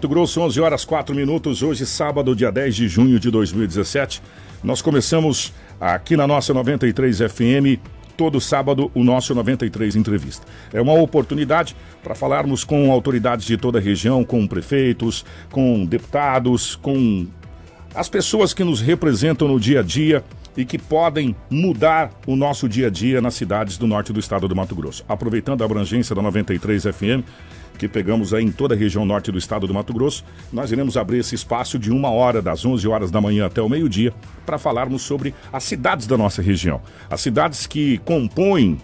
Mato Grosso, 11 horas 4 minutos, hoje, sábado, dia 10 de junho de 2017. Nós começamos aqui na nossa 93 FM, todo sábado, o nosso 93 Entrevista. É uma oportunidade para falarmos com autoridades de toda a região, com prefeitos, com deputados, com as pessoas que nos representam no dia a dia e que podem mudar o nosso dia a dia nas cidades do norte do estado do Mato Grosso. Aproveitando a abrangência da 93 FM, que pegamos aí em toda a região norte do estado do Mato Grosso. Nós iremos abrir esse espaço de uma hora, das 11 horas da manhã até o meio-dia, para falarmos sobre as cidades da nossa região. As cidades que compõem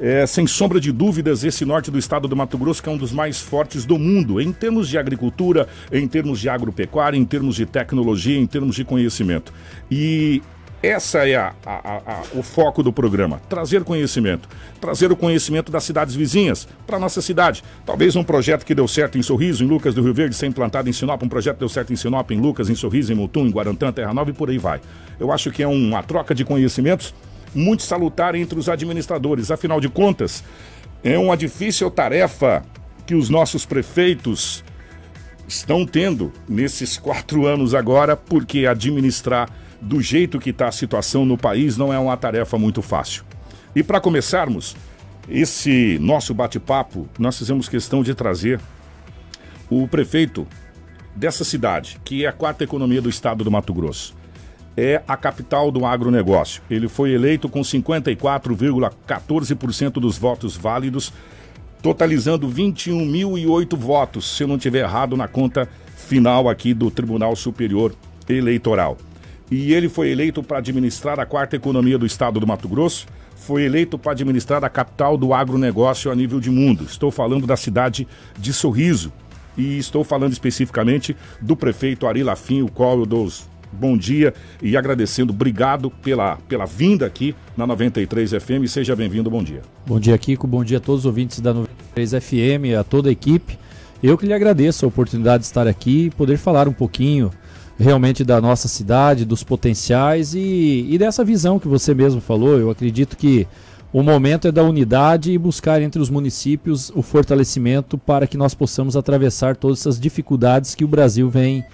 é, sem sombra de dúvidas, esse norte do estado do Mato Grosso que é um dos mais fortes do mundo em termos de agricultura, em termos de agropecuária, em termos de tecnologia, em termos de conhecimento. E essa é a, a, a, o foco do programa: trazer conhecimento. Trazer o conhecimento das cidades vizinhas para nossa cidade. Talvez um projeto que deu certo em Sorriso, em Lucas do Rio Verde, ser implantado em Sinop. Um projeto que deu certo em Sinop, em Lucas, em Sorriso, em Mutum, em Guarantã, Terra Nova e por aí vai. Eu acho que é uma troca de conhecimentos muito salutar entre os administradores. Afinal de contas, é uma difícil tarefa que os nossos prefeitos estão tendo nesses quatro anos agora, porque administrar do jeito que está a situação no país, não é uma tarefa muito fácil. E para começarmos esse nosso bate-papo, nós fizemos questão de trazer o prefeito dessa cidade, que é a quarta economia do estado do Mato Grosso. É a capital do agronegócio. Ele foi eleito com 54,14% dos votos válidos, totalizando 21.008 votos, se eu não tiver errado na conta final aqui do Tribunal Superior Eleitoral e ele foi eleito para administrar a quarta economia do estado do Mato Grosso. Foi eleito para administrar a capital do agronegócio a nível de mundo. Estou falando da cidade de Sorriso. E estou falando especificamente do prefeito Ari Lafim, o qual eu dou bom dia e agradecendo, obrigado pela, pela vinda aqui na 93 FM. Seja bem-vindo, bom dia. Bom dia, Kiko, bom dia a todos os ouvintes da 93 FM, a toda a equipe. Eu que lhe agradeço a oportunidade de estar aqui e poder falar um pouquinho realmente da nossa cidade, dos potenciais e, e dessa visão que você mesmo falou. Eu acredito que o momento é da unidade e buscar entre os municípios o fortalecimento para que nós possamos atravessar todas essas dificuldades que o Brasil vem,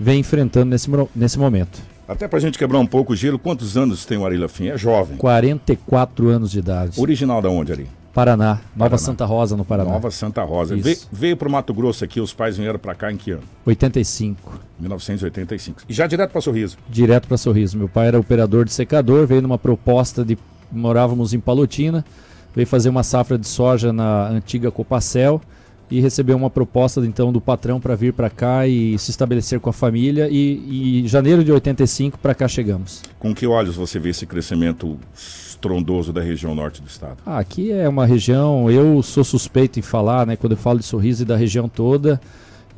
vem enfrentando nesse, nesse momento. Até para a gente quebrar um pouco o gelo, quantos anos tem o Ari Lafim? É jovem. 44 anos de idade. Original da onde, Ari? Paraná, Nova Paraná. Santa Rosa, no Paraná. Nova Santa Rosa. Ve veio para o Mato Grosso aqui, os pais vieram para cá em que ano? 85. 1985. E já direto para Sorriso? Direto para Sorriso. Meu pai era operador de secador, veio numa proposta de. Morávamos em Palotina, veio fazer uma safra de soja na antiga Copacel e recebeu uma proposta então do patrão para vir para cá e se estabelecer com a família e, em janeiro de 85 para cá chegamos. Com que olhos você vê esse crescimento estrondoso da região norte do estado? Ah, aqui é uma região, eu sou suspeito em falar, né? Quando eu falo de sorriso e da região toda,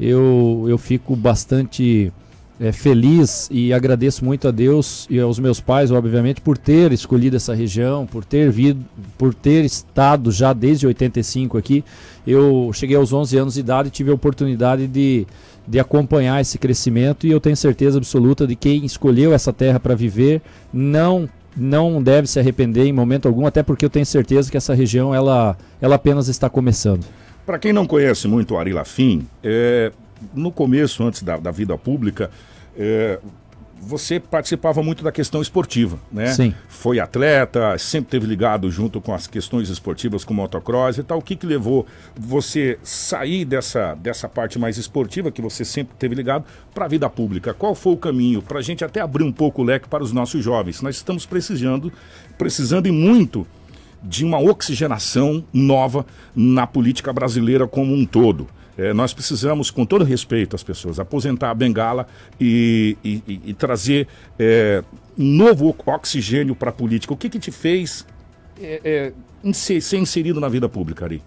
eu, eu fico bastante é, feliz e agradeço muito a Deus e aos meus pais, obviamente, por ter escolhido essa região, por ter vindo, por ter estado já desde 85 aqui. Eu cheguei aos 11 anos de idade e tive a oportunidade de, de acompanhar esse crescimento e eu tenho certeza absoluta de quem escolheu essa terra para viver não não deve se arrepender em momento algum, até porque eu tenho certeza que essa região ela, ela apenas está começando. Para quem não conhece muito Ari Lafim, é, no começo, antes da, da vida pública, é, você participava muito da questão esportiva, né? Sim. Foi atleta, sempre teve ligado junto com as questões esportivas, com motocross e tal. O que, que levou você sair dessa, dessa parte mais esportiva que você sempre teve ligado para a vida pública? Qual foi o caminho para a gente até abrir um pouco o leque para os nossos jovens? Nós estamos precisando, precisando e muito de uma oxigenação nova na política brasileira como um todo. É, nós precisamos, com todo respeito às pessoas, aposentar a bengala e, e, e, trazer é, novo oxigênio para a política. O que, que te fez é, é ser inserido na vida pública, Ari?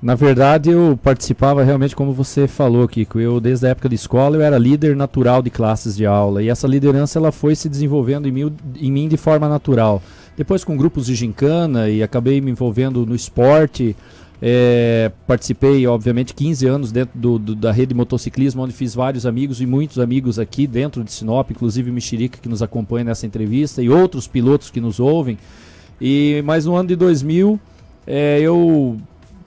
Na verdade, eu participava realmente como você falou, Kiko. Eu, desde a época de escola, eu era líder natural de classes de aula. E essa liderança ela foi se desenvolvendo em mim, em mim de forma natural. Depois com grupos de gincana e acabei me envolvendo no esporte. É, participei, obviamente, 15 anos dentro do, do, da rede motociclismo, onde fiz vários amigos e muitos amigos aqui dentro de Sinop, inclusive o Mexerica que nos acompanha nessa entrevista e outros pilotos que nos ouvem. E mais no ano de 2000, é, eu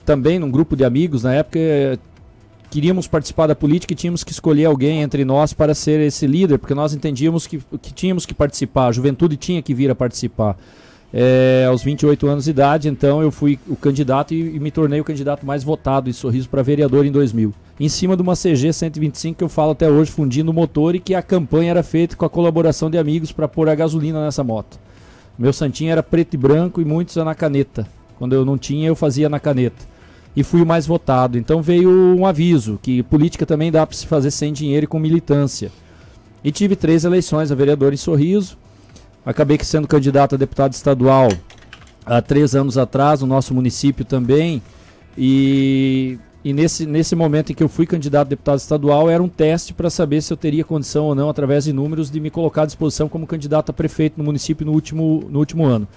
também, num grupo de amigos, na época, é, queríamos participar da política e tínhamos que escolher alguém entre nós para ser esse líder, porque nós entendíamos que, que tínhamos que participar, a juventude tinha que vir a participar é, aos 28 anos de idade, então eu fui o candidato e, e me tornei o candidato mais votado em Sorriso para vereador em 2000. Em cima de uma CG 125 que eu falo até hoje, fundindo o motor e que a campanha era feita com a colaboração de amigos para pôr a gasolina nessa moto. Meu santinho era preto e branco e muitos na caneta. Quando eu não tinha, eu fazia na caneta. E fui o mais votado. Então veio um aviso que política também dá para se fazer sem dinheiro e com militância. E tive três eleições a vereador em Sorriso Acabei sendo candidato a deputado estadual há três anos atrás, no nosso município também. E, e nesse, nesse momento em que eu fui candidato a deputado estadual, era um teste para saber se eu teria condição ou não, através de números, de me colocar à disposição como candidato a prefeito no município no último, no último ano.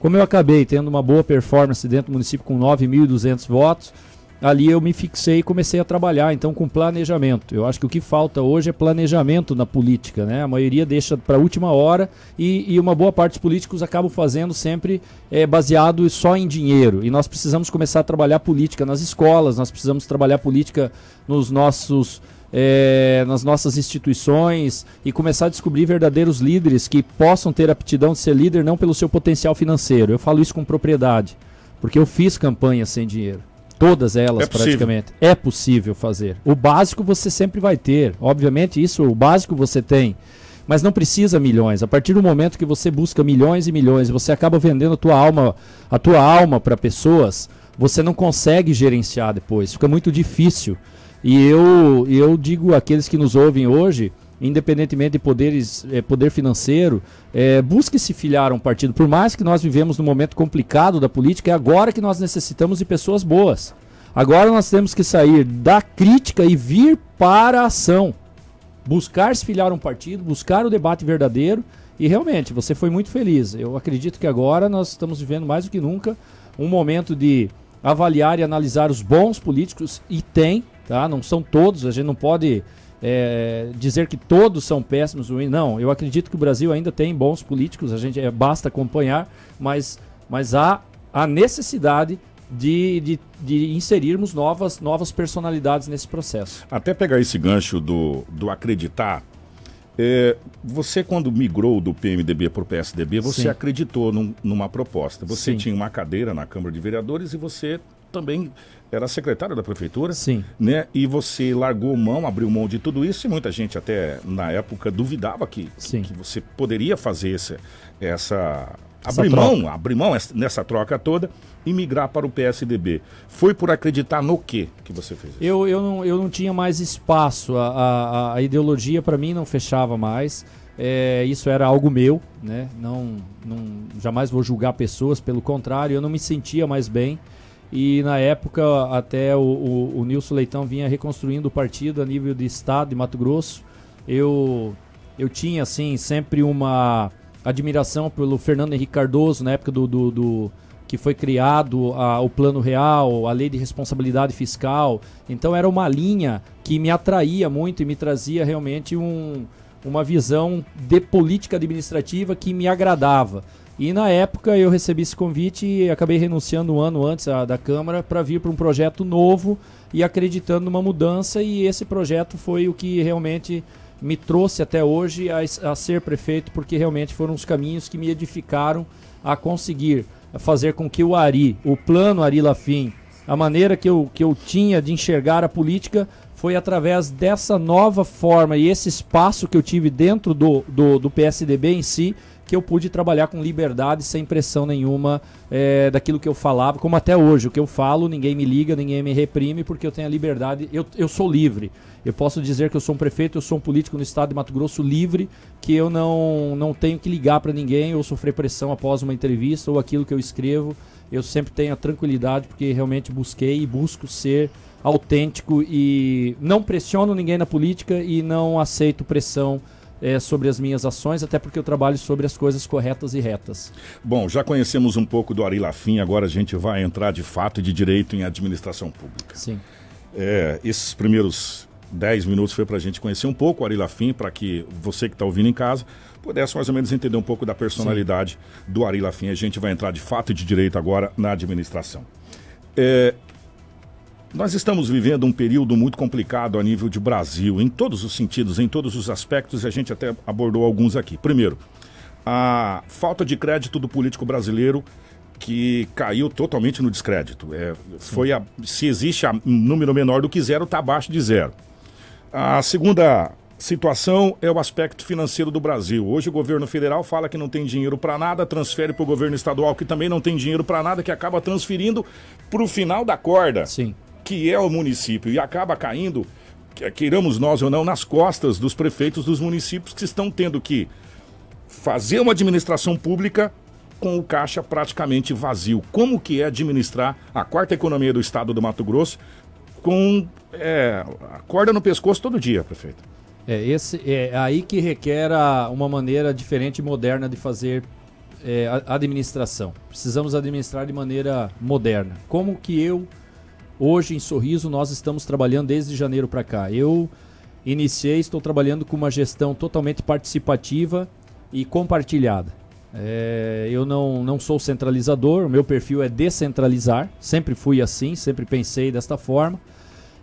Como eu acabei tendo uma boa performance dentro do município com 9.200 votos, ali eu me fixei e comecei a trabalhar, então, com planejamento. Eu acho que o que falta hoje é planejamento na política, né? A maioria deixa para a última hora e, e, uma boa parte dos políticos acabam fazendo sempre é, baseado só em dinheiro. E nós precisamos começar a trabalhar política nas escolas, nós precisamos trabalhar política nos nossos. É, nas nossas instituições e começar a descobrir verdadeiros líderes que possam ter aptidão de ser líder não pelo seu potencial financeiro. Eu falo isso com propriedade, porque eu fiz campanha sem dinheiro todas elas é praticamente. É possível fazer. O básico você sempre vai ter. Obviamente, isso, o básico você tem. Mas não precisa milhões. A partir do momento que você busca milhões e milhões, você acaba vendendo a tua alma, a tua alma para pessoas, você não consegue gerenciar depois. Fica muito difícil. E eu, eu digo àqueles que nos ouvem hoje independentemente de poderes, é, poder financeiro, é, busque se filiar a um partido. Por mais que nós vivemos num momento complicado da política, é agora que nós necessitamos de pessoas boas. Agora nós temos que sair da crítica e vir para a ação. Buscar se filiar a um partido, buscar o debate verdadeiro. E realmente, você foi muito feliz. Eu acredito que agora nós estamos vivendo mais do que nunca um momento de avaliar e analisar os bons políticos, e tem, tá? Não são todos, a gente não pode é, dizer que todos são péssimos, ruins. Não, eu acredito que o Brasil ainda tem bons políticos, a gente é, basta acompanhar, mas, mas há a necessidade de, de, de, inserirmos novas, novas personalidades nesse processo. Até pegar esse gancho do, do acreditar, é, você quando migrou do PMDB para o PSDB, você Sim. acreditou num, numa proposta. Você Sim. tinha uma cadeira na Câmara de Vereadores e você também era secretário da prefeitura. Sim. Né? E você largou mão, abriu mão de tudo isso, e muita gente até na época duvidava que, que, que você poderia fazer essa essa. Abrir mão, abrir mão nessa troca toda e migrar para o PSDB. Foi por acreditar no que que você fez isso? Eu, eu, não, eu não tinha mais espaço, a, a, a ideologia para mim não fechava mais. É, isso era algo meu, né? Não, não, jamais vou julgar pessoas, pelo contrário, eu não me sentia mais bem. E na época até o, o, o Nilson Leitão vinha reconstruindo o partido a nível de estado de Mato Grosso. Eu eu tinha assim sempre uma admiração pelo Fernando Henrique Cardoso na época do, do, do que foi criado a, o Plano Real, a Lei de Responsabilidade Fiscal. Então era uma linha que me atraía muito e me trazia realmente um, uma visão de política administrativa que me agradava. E na época eu recebi esse convite e acabei renunciando um ano antes a, da Câmara para vir para um projeto novo e acreditando numa mudança. E esse projeto foi o que realmente me trouxe até hoje a, a ser prefeito, porque realmente foram os caminhos que me edificaram a conseguir fazer com que o Ari, o plano Ari Lafim, a maneira que eu, que eu tinha de enxergar a política foi através dessa nova forma e esse espaço que eu tive dentro do, do, do PSDB em si que eu pude trabalhar com liberdade, sem pressão nenhuma é, daquilo que eu falava, como até hoje. O que eu falo, ninguém me liga, ninguém me reprime, porque eu tenho a liberdade, eu, eu sou livre. Eu posso dizer que eu sou um prefeito, eu sou um político no estado de Mato Grosso livre, que eu não, não tenho que ligar para ninguém ou sofrer pressão após uma entrevista ou aquilo que eu escrevo. Eu sempre tenho a tranquilidade, porque realmente busquei e busco ser autêntico e não pressiono ninguém na política e não aceito pressão é, sobre as minhas ações, até porque eu trabalho sobre as coisas corretas e retas. Bom, já conhecemos um pouco do Ari Lafim, agora a gente vai entrar de fato e de direito em administração pública. Sim. É, esses primeiros 10 minutos foi para a gente conhecer um pouco o Ari Lafim, para que você que está ouvindo em casa pudesse mais ou menos entender um pouco da personalidade Sim. do Ari Lafim. A gente vai entrar de fato e de direito agora na administração. É, nós estamos vivendo um período muito complicado a nível de Brasil, em todos os sentidos, em todos os aspectos, e a gente até abordou alguns aqui. Primeiro, a falta de crédito do político brasileiro que caiu totalmente no descrédito. É, foi a, se existe um número menor do que zero, está abaixo de zero. A segunda situação é o aspecto financeiro do Brasil. Hoje o governo federal fala que não tem dinheiro para nada, transfere para o governo estadual que também não tem dinheiro para nada, que acaba transferindo para o final da corda. Sim que é o município e acaba caindo, queiramos nós ou não, nas costas dos prefeitos dos municípios que estão tendo que fazer uma administração pública com o caixa praticamente vazio. Como que é administrar a quarta economia do estado do Mato Grosso com é, a corda no pescoço todo dia, prefeito? É, esse, é aí que requer a, uma maneira diferente e moderna de fazer é, a, administração. Precisamos administrar de maneira moderna. Como que eu Hoje em Sorriso nós estamos trabalhando desde janeiro para cá. Eu iniciei, estou trabalhando com uma gestão totalmente participativa e compartilhada. É, eu não, não sou centralizador, o meu perfil é descentralizar, sempre fui assim, sempre pensei desta forma.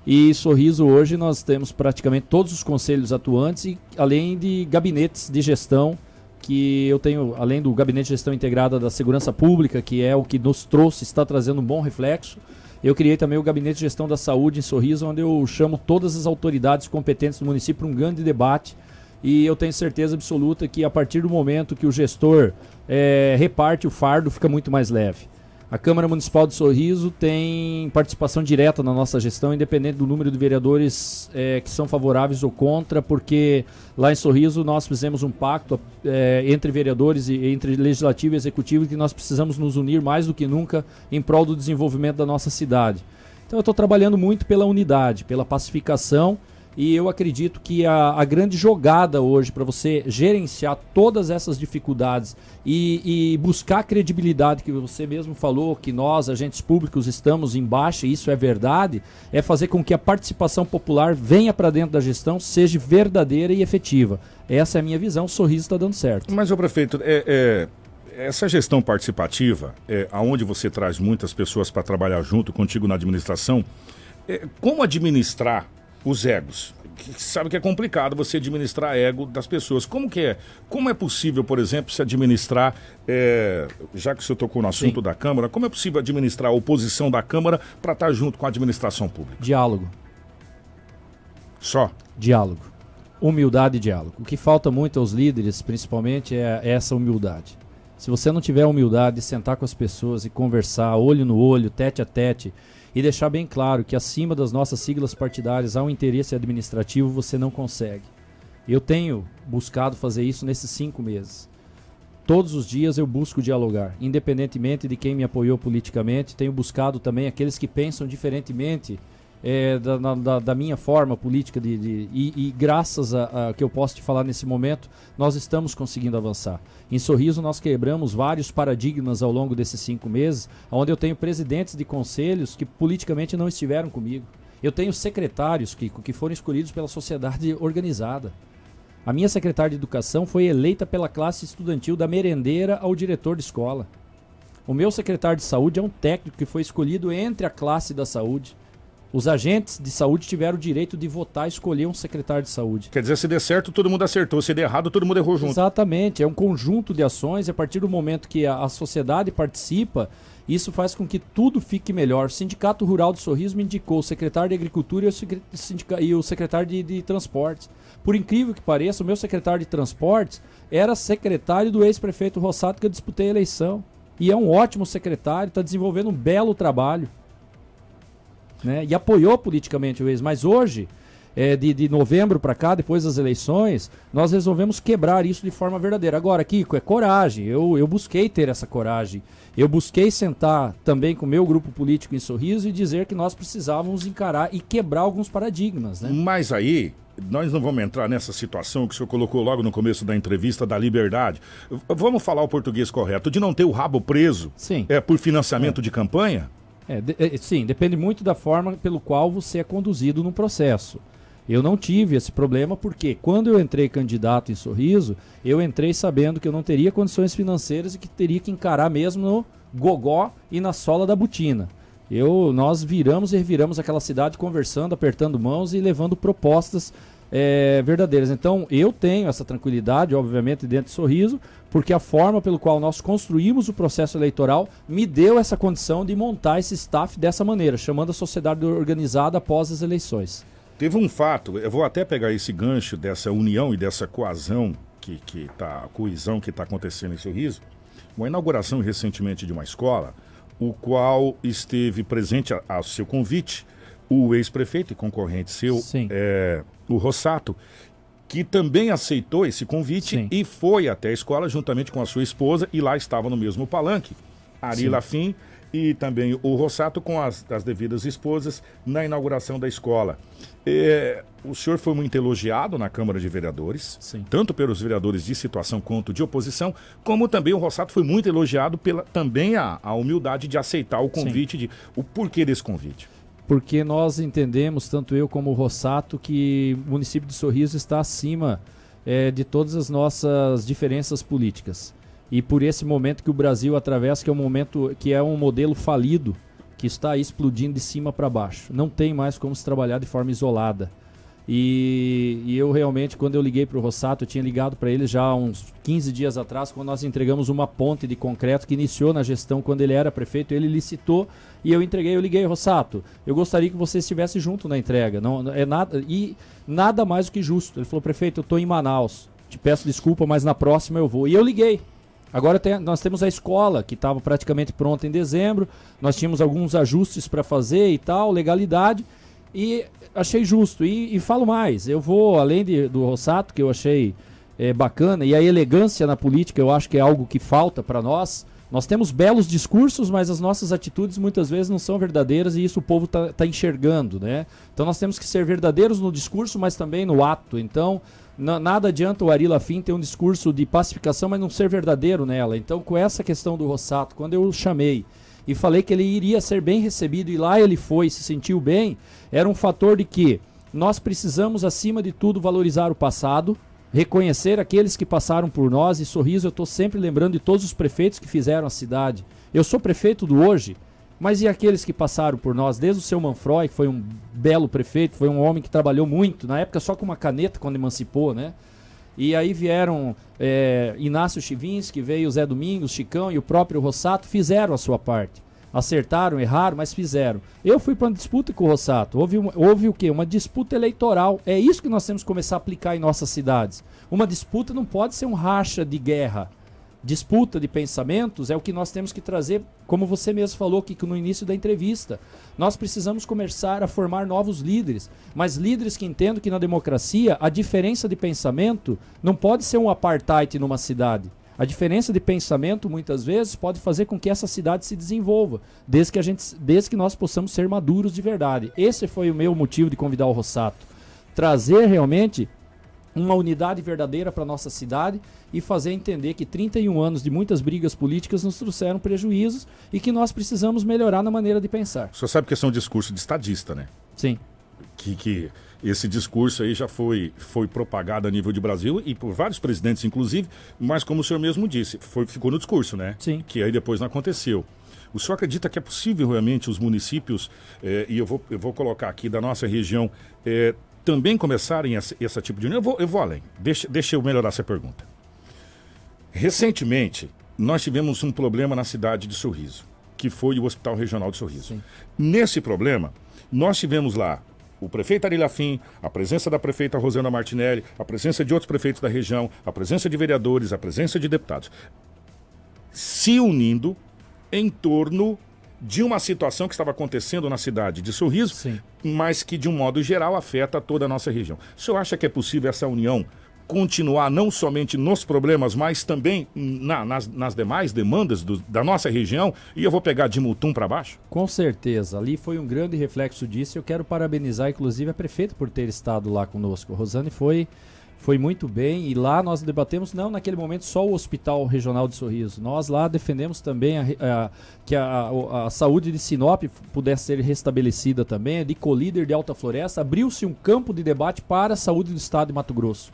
E Sorriso hoje nós temos praticamente todos os conselhos atuantes e além de gabinetes de gestão que eu tenho, além do gabinete de gestão integrada da segurança pública, que é o que nos trouxe, está trazendo um bom reflexo. Eu criei também o Gabinete de Gestão da Saúde em Sorriso, onde eu chamo todas as autoridades competentes do município para um grande debate. E eu tenho certeza absoluta que a partir do momento que o gestor é, reparte o fardo, fica muito mais leve. A Câmara Municipal de Sorriso tem participação direta na nossa gestão, independente do número de vereadores é, que são favoráveis ou contra, porque lá em Sorriso nós fizemos um pacto é, entre vereadores e entre legislativo e executivo que nós precisamos nos unir mais do que nunca em prol do desenvolvimento da nossa cidade. Então eu estou trabalhando muito pela unidade, pela pacificação e eu acredito que a, a grande jogada hoje para você gerenciar todas essas dificuldades e, e, buscar a credibilidade que você mesmo falou, que nós, agentes públicos, estamos embaixo, e isso é verdade, é fazer com que a participação popular venha para dentro da gestão, seja verdadeira e efetiva. Essa é a minha visão, o sorriso está dando certo. Mas, ô prefeito, é, é, essa gestão participativa, é, aonde você traz muitas pessoas para trabalhar junto contigo na administração, é, como administrar os egos. Que sabe que é complicado você administrar ego das pessoas. Como que é? Como é possível, por exemplo, se administrar, é, já que o senhor tocou no assunto Sim. da Câmara, como é possível administrar a oposição da Câmara para estar tá junto com a administração pública? Diálogo. Só? Diálogo. Humildade e diálogo. O que falta muito aos líderes, principalmente, é essa humildade. Se você não tiver humildade de sentar com as pessoas e conversar, olho no olho, tete a tete, e deixar bem claro que acima das nossas siglas partidárias há um interesse administrativo, você não consegue. Eu tenho buscado fazer isso nesses cinco meses. Todos os dias eu busco dialogar, independentemente de quem me apoiou politicamente, tenho buscado também aqueles que pensam diferentemente é, da, da, da, minha forma política de, de e, e, graças a, a, que eu posso te falar nesse momento, nós estamos conseguindo avançar. Em Sorriso nós quebramos vários paradigmas ao longo desses cinco meses, onde eu tenho presidentes de conselhos que politicamente não estiveram comigo. Eu tenho secretários, Kiko, que foram escolhidos pela sociedade organizada. A minha secretária de educação foi eleita pela classe estudantil da merendeira ao diretor de escola. O meu secretário de saúde é um técnico que foi escolhido entre a classe da saúde. Os agentes de saúde tiveram o direito de votar e escolher um secretário de saúde. Quer dizer, se der certo, todo mundo acertou. Se der errado, todo mundo errou junto. Exatamente. É um conjunto de ações. A partir do momento que a, a sociedade participa, isso faz com que tudo fique melhor. O Sindicato Rural do Sorriso me indicou o secretário de Agricultura e o, sindica, e o secretário de, de Transportes. Por incrível que pareça, o meu secretário de Transportes era secretário do ex-prefeito Rossato que eu disputei a eleição. E é um ótimo secretário, está desenvolvendo um belo trabalho né? E apoiou politicamente o ex. Mas hoje, é, de, de novembro para cá, depois das eleições, nós resolvemos quebrar isso de forma verdadeira. Agora, Kiko, é coragem. Eu, eu busquei ter essa coragem. Eu busquei sentar também com o meu grupo político em sorriso e dizer que nós precisávamos encarar e quebrar alguns paradigmas. Né? Mas aí, nós não vamos entrar nessa situação que o senhor colocou logo no começo da entrevista da liberdade. Vamos falar o português correto, de não ter o rabo preso Sim. É, por financiamento é. de campanha? É, de, é, sim, depende muito da forma pelo qual você é conduzido no processo. Eu não tive esse problema porque quando eu entrei candidato em Sorriso, eu entrei sabendo que eu não teria condições financeiras e que teria que encarar mesmo no gogó e na sola da botina. Eu, nós viramos e reviramos aquela cidade conversando, apertando mãos e levando propostas é, verdadeiras. Então eu tenho essa tranquilidade, obviamente, dentro de Sorriso, porque a forma pelo qual nós construímos o processo eleitoral me deu essa condição de montar esse staff dessa maneira, chamando a sociedade organizada após as eleições. Teve um fato, eu vou até pegar esse gancho dessa união e dessa coesão que, que tá, coesão que está acontecendo em Sorriso, uma inauguração recentemente de uma escola, o qual esteve presente a, seu convite o ex-prefeito e concorrente seu, é, o Rossato, que também aceitou esse convite Sim. e foi até a escola juntamente com a sua esposa e lá estava no mesmo palanque. Ari Sim. Lafim e também o Rossato com as, as devidas esposas na inauguração da escola. É, o senhor foi muito elogiado na Câmara de Vereadores, Sim. tanto pelos vereadores de situação quanto de oposição, como também o Rossato foi muito elogiado pela também a, a humildade de aceitar o convite, de, o porquê desse convite porque nós entendemos, tanto eu como o Rossato, que o município de Sorriso está acima é, de todas as nossas diferenças políticas. E por esse momento que o Brasil atravessa, que é um momento que é um modelo falido, que está explodindo de cima para baixo. Não tem mais como se trabalhar de forma isolada. E, e eu realmente, quando eu liguei para o Rossato, eu tinha ligado para ele já há uns 15 dias atrás, quando nós entregamos uma ponte de concreto que iniciou na gestão quando ele era prefeito, ele licitou e eu entreguei, eu liguei, Rossato, eu gostaria que você estivesse junto na entrega. Não, é nada, e nada mais do que justo. Ele falou, prefeito, eu estou em Manaus, te peço desculpa, mas na próxima eu vou. E eu liguei. Agora tem, nós temos a escola, que estava praticamente pronta em dezembro, nós tínhamos alguns ajustes para fazer e tal, legalidade, e achei justo. E, e falo mais, eu vou, além de, do Rossato, que eu achei é, bacana, e a elegância na política eu acho que é algo que falta para nós, nós temos belos discursos, mas as nossas atitudes muitas vezes não são verdadeiras e isso o povo está tá enxergando, né? Então nós temos que ser verdadeiros no discurso, mas também no ato. Então nada adianta o Arila Lafin ter um discurso de pacificação, mas não ser verdadeiro nela. Então com essa questão do Rossato, quando eu o chamei e falei que ele iria ser bem recebido e lá ele foi, se sentiu bem, era um fator de que nós precisamos acima de tudo valorizar o passado, reconhecer aqueles que passaram por nós e sorriso. Eu estou sempre lembrando de todos os prefeitos que fizeram a cidade. Eu sou prefeito do hoje, mas e aqueles que passaram por nós? Desde o seu Manfroy, que foi um belo prefeito, foi um homem que trabalhou muito, na época só com uma caneta quando emancipou, né? E aí vieram é, Inácio Chivinski, veio Zé Domingos, Chicão e o próprio Rossato, fizeram a sua parte. Acertaram, erraram, mas fizeram. Eu fui para uma disputa com o Rossato. Houve, uma, houve o quê? Uma disputa eleitoral. É isso que nós temos que começar a aplicar em nossas cidades. Uma disputa não pode ser um racha de guerra. Disputa de pensamentos é o que nós temos que trazer, como você mesmo falou aqui no início da entrevista. Nós precisamos começar a formar novos líderes, mas líderes que entendam que na democracia a diferença de pensamento não pode ser um apartheid numa cidade. A diferença de pensamento, muitas vezes, pode fazer com que essa cidade se desenvolva, desde que, a gente, desde que nós possamos ser maduros de verdade. Esse foi o meu motivo de convidar o Rossato. Trazer realmente uma unidade verdadeira para nossa cidade e fazer entender que 31 anos de muitas brigas políticas nos trouxeram prejuízos e que nós precisamos melhorar na maneira de pensar. Você sabe que esse é um discurso de estadista, né? Sim. Que, que esse discurso aí já foi, foi propagado a nível de Brasil e por vários presidentes, inclusive, mas como o senhor mesmo disse, foi, ficou no discurso, né? Sim. Que aí depois não aconteceu. O senhor acredita que é possível realmente os municípios, eh, e eu vou, eu vou colocar aqui da nossa região, eh, também começarem esse, tipo de união? Eu vou, eu vou além. Deixa, deixa eu melhorar essa pergunta. Recentemente, nós tivemos um problema na cidade de Sorriso, que foi o Hospital Regional de Sorriso. Sim. Nesse problema, nós tivemos lá o prefeito Ari Fim, a presença da prefeita Rosana Martinelli, a presença de outros prefeitos da região, a presença de vereadores, a presença de deputados, se unindo em torno de uma situação que estava acontecendo na cidade de Sorriso, Sim. mas que de um modo geral afeta toda a nossa região. O senhor acha que é possível essa união continuar não somente nos problemas, mas também na, nas, nas, demais demandas do, da nossa região. E eu vou pegar de Mutum para baixo? Com certeza. Ali foi um grande reflexo disso. Eu quero parabenizar, inclusive, a prefeita por ter estado lá conosco. Rosane foi foi muito bem e lá nós debatemos não naquele momento só o Hospital Regional de Sorriso. Nós lá defendemos também a, a, que a, a, saúde de Sinop pudesse ser restabelecida também, de colíder de Alta Floresta, abriu-se um campo de debate para a saúde do estado de Mato Grosso.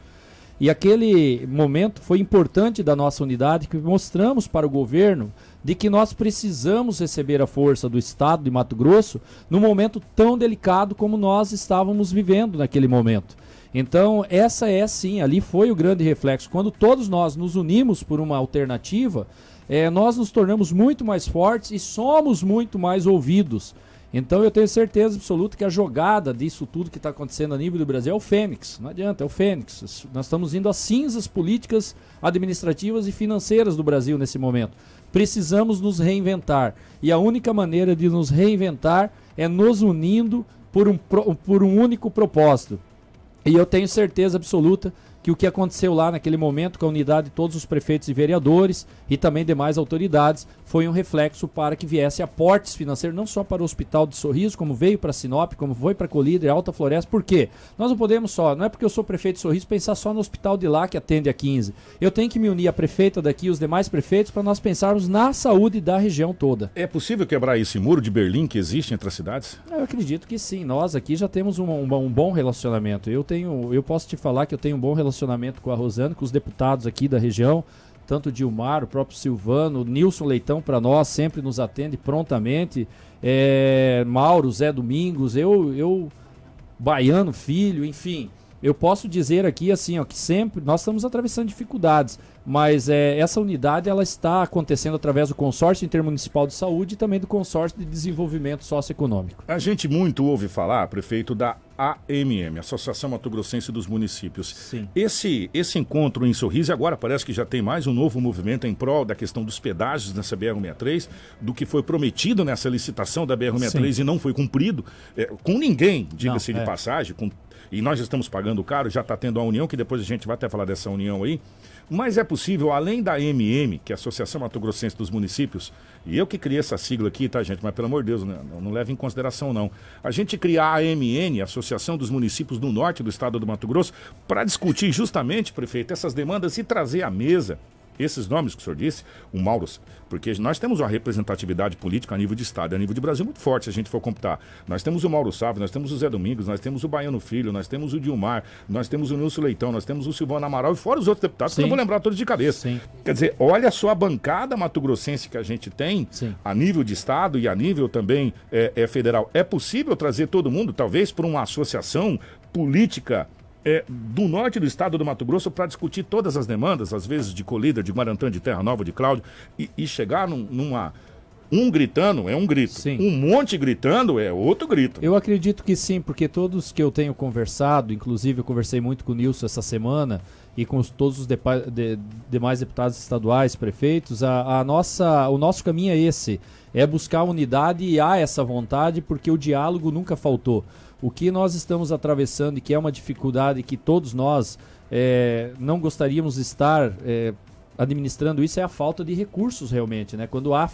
E aquele momento foi importante da nossa unidade que mostramos para o governo de que nós precisamos receber a força do Estado de Mato Grosso num momento tão delicado como nós estávamos vivendo naquele momento. Então, essa é sim, ali foi o grande reflexo. Quando todos nós nos unimos por uma alternativa, é, nós nos tornamos muito mais fortes e somos muito mais ouvidos. Então eu tenho certeza absoluta que a jogada disso tudo que está acontecendo a nível do Brasil é o Fênix. Não adianta, é o Fênix. Nós estamos indo às cinzas políticas, administrativas e financeiras do Brasil nesse momento. Precisamos nos reinventar. E a única maneira de nos reinventar é nos unindo por um, por um único propósito. E eu tenho certeza absoluta que o que aconteceu lá naquele momento com a unidade de todos os prefeitos e vereadores e também demais autoridades foi um reflexo para que viesse aportes financeiros não só para o Hospital de Sorriso, como veio para Sinop, como foi para Colíder, Alta Floresta. Por quê? Nós não podemos só, não é porque eu sou prefeito de Sorriso, pensar só no hospital de lá que atende a 15. Eu tenho que me unir a prefeita daqui e os demais prefeitos para nós pensarmos na saúde da região toda. É possível quebrar esse muro de Berlim que existe entre as cidades? Eu acredito que sim. Nós aqui já temos um, um, um bom relacionamento. Eu tenho, eu posso te falar que eu tenho um bom relacionamento relacionamento com a Rosana, com os deputados aqui da região, tanto o Dilmar, o próprio Silvano, o Nilson Leitão para nós, sempre nos atende prontamente. É, Mauro, Zé Domingos, eu, eu, Baiano Filho, enfim. Eu posso dizer aqui assim, ó, que sempre nós estamos atravessando dificuldades, mas é, essa unidade ela está acontecendo através do consórcio intermunicipal de saúde e também do consórcio de desenvolvimento socioeconômico. A gente muito ouve falar, prefeito, da AMM, Associação Mato Grossense dos Municípios. Sim. Esse esse encontro em Sorriso agora parece que já tem mais um novo movimento em prol da questão dos pedágios nessa BR-63, do que foi prometido nessa licitação da BR-63 e não foi cumprido é, com ninguém, diga-se de é. passagem, com e nós estamos pagando caro, já está tendo a união, que depois a gente vai até falar dessa união aí. Mas é possível, além da MM, que é a Associação Mato Grossense dos Municípios, e eu que criei essa sigla aqui, tá, gente? Mas pelo amor de Deus, né? não, não leva em consideração, não. A gente criar a AMN, Associação dos Municípios do Norte do Estado do Mato Grosso, para discutir justamente, prefeito, essas demandas e trazer à mesa esses nomes que o senhor disse, o Mauro, porque nós temos uma representatividade política a nível de Estado, a nível de Brasil muito forte, se a gente for computar. Nós temos o Mauro Sávio, nós temos o Zé Domingos, nós temos o Baiano Filho, nós temos o Dilmar, nós temos o Nilson Leitão, nós temos o Silvano Amaral e fora os outros deputados, Sim. que eu não vou lembrar todos de cabeça. Sim. Quer dizer, olha só a bancada mato-grossense que a gente tem, Sim. a nível de Estado e a nível também é, é federal. É possível trazer todo mundo, talvez por uma associação política é, do norte do estado do Mato Grosso para discutir todas as demandas, às vezes de Colíder, de Guarantã, de Terra Nova, de Cláudio, e, e chegar num, numa. Um gritando é um grito. Sim. Um monte gritando é outro grito. Eu acredito que sim, porque todos que eu tenho conversado, inclusive eu conversei muito com o Nilson essa semana e com todos os de, de, demais deputados estaduais, prefeitos, a, a, nossa, o nosso caminho é esse, é buscar unidade e há essa vontade porque o diálogo nunca faltou. O que nós estamos atravessando e que é uma dificuldade que todos nós é, não gostaríamos de estar é, administrando isso é a falta de recursos realmente, né? Quando há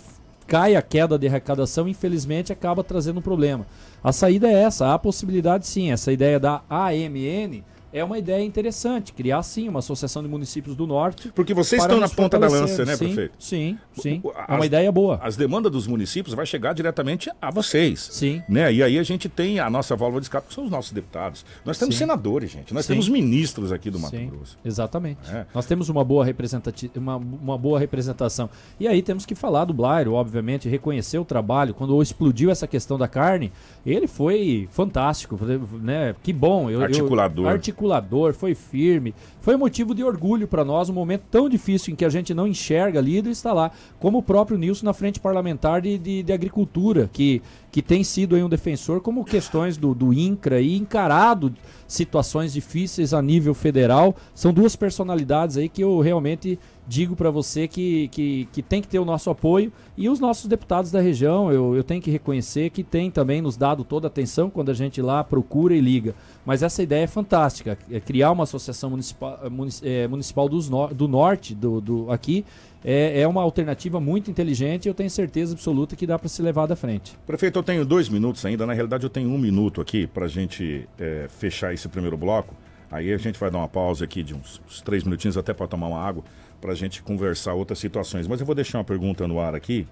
cai a queda de arrecadação, infelizmente acaba trazendo um problema. A saída é essa, há possibilidade sim, essa ideia da AMN é uma ideia interessante, criar sim uma associação de municípios do norte. Porque vocês estão na ponta da lança, né, sim, prefeito? Sim, sim. As, é uma ideia boa. As demandas dos municípios vai chegar diretamente a vocês. Sim. Né? E aí a gente tem a nossa válvula de escape, que são os nossos deputados. Nós temos sim. senadores, gente. Nós sim. temos ministros aqui do Mato Grosso. Exatamente. É. Nós temos uma boa, representati uma, uma boa representação. E aí temos que falar do Blairo, obviamente, reconhecer o trabalho. Quando explodiu essa questão da carne, ele foi fantástico. Né? Que bom. Eu, articulador. Eu, articulador articulador, foi firme, foi motivo de orgulho para nós, um momento tão difícil em que a gente não enxerga líder, está lá, como o próprio Nilson na frente parlamentar de, de, de agricultura, que, que tem sido um defensor como questões do, do INCRA e encarado situações difíceis a nível federal. São duas personalidades aí que eu realmente digo para você que, que, que, tem que ter o nosso apoio e os nossos deputados da região, eu, eu tenho que reconhecer que tem também nos dado toda a atenção quando a gente lá procura e liga. Mas essa ideia é fantástica, é criar uma associação municipal, é, municipal dos no, do norte do, do aqui é, é uma alternativa muito inteligente e eu tenho certeza absoluta que dá para se levar da frente. Prefeito, eu tenho dois minutos ainda, na realidade eu tenho um minuto aqui para a gente é, fechar esse primeiro bloco. Aí a gente vai dar uma pausa aqui de uns, uns três minutinhos até para tomar uma água para a gente conversar outras situações. Mas eu vou deixar uma pergunta no ar aqui.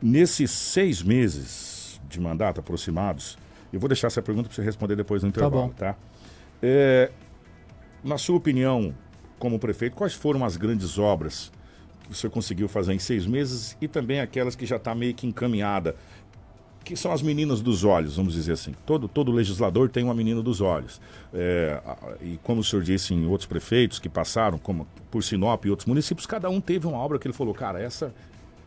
Nesses seis meses de mandato aproximados, eu vou deixar essa pergunta para você responder depois no tá intervalo, tá? tá? É, na sua opinião, como prefeito, quais foram as grandes obras que o senhor conseguiu fazer em seis meses e também aquelas que já está meio que encaminhada? que são as meninas dos olhos, vamos dizer assim. Todo, todo legislador tem uma menina dos olhos. É, e como o senhor disse em outros prefeitos que passaram, como por Sinop e outros municípios, cada um teve uma obra que ele falou, cara, essa,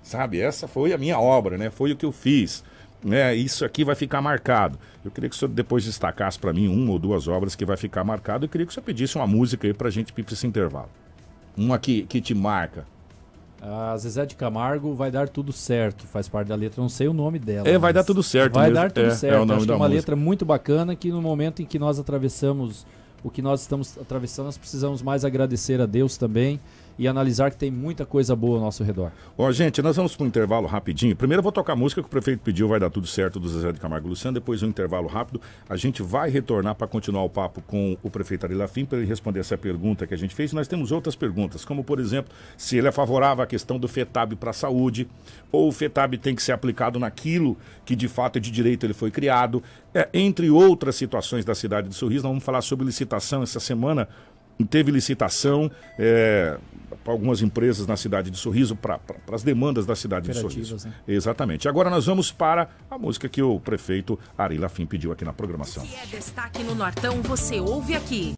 sabe, essa foi a minha obra, né? Foi o que eu fiz. Né? isso aqui vai ficar marcado. Eu queria que o senhor depois destacasse para mim uma ou duas obras que vai ficar marcado. Eu queria que o senhor pedisse uma música aí para a gente ir para esse intervalo. Uma que, que te marca. A Zezé de Camargo vai dar tudo certo, faz parte da letra, não sei o nome dela. É, vai dar tudo certo. Vai mesmo. dar tudo é, certo. É o nome Acho da uma música. letra muito bacana que no momento em que nós atravessamos o que nós estamos atravessando, nós precisamos mais agradecer a Deus também e analisar que tem muita coisa boa ao nosso redor. Ó, gente, nós vamos para um intervalo rapidinho. Primeiro eu vou tocar a música que o prefeito pediu, vai dar tudo certo, do Zezé de Camargo Luciano. Depois um intervalo rápido. A gente vai retornar para continuar o papo com o prefeito Ari Lafim para ele responder essa pergunta que a gente fez. Nós temos outras perguntas, como por exemplo, se ele é favorável à questão do FETAB para a saúde, ou o FETAB tem que ser aplicado naquilo que de fato é de direito ele foi criado, é, entre outras situações da cidade de Sorriso. Nós vamos falar sobre licitação licitação essa semana. Teve licitação é, para algumas empresas na cidade de Sorriso, para, as demandas da cidade de Sorriso. Né? Exatamente. Agora nós vamos para a música que o prefeito Ari Lafim pediu aqui na programação. Se é destaque no Nortão, você ouve aqui.